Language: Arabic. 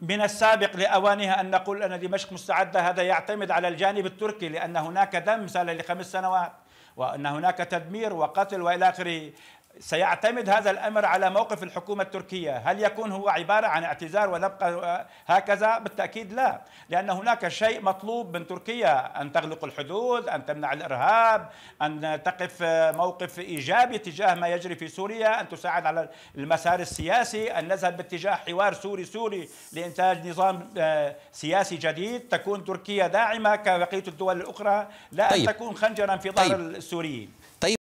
من السابق لأوانها أن نقول أن دمشق مستعدة هذا يعتمد على الجانب التركي لأن هناك دم سال لخمس سنوات وأن هناك تدمير وقتل وإلى آخره سيعتمد هذا الامر على موقف الحكومه التركيه، هل يكون هو عباره عن اعتذار ونبقى هكذا؟ بالتاكيد لا، لان هناك شيء مطلوب من تركيا ان تغلق الحدود، ان تمنع الارهاب، ان تقف موقف ايجابي تجاه ما يجري في سوريا، ان تساعد على المسار السياسي، ان نذهب باتجاه حوار سوري سوري لانتاج نظام آه، سياسي جديد، تكون تركيا داعمه كبقيه الدول الاخرى، لا طيب. ان تكون خنجرا في ظهر طيب. السوريين.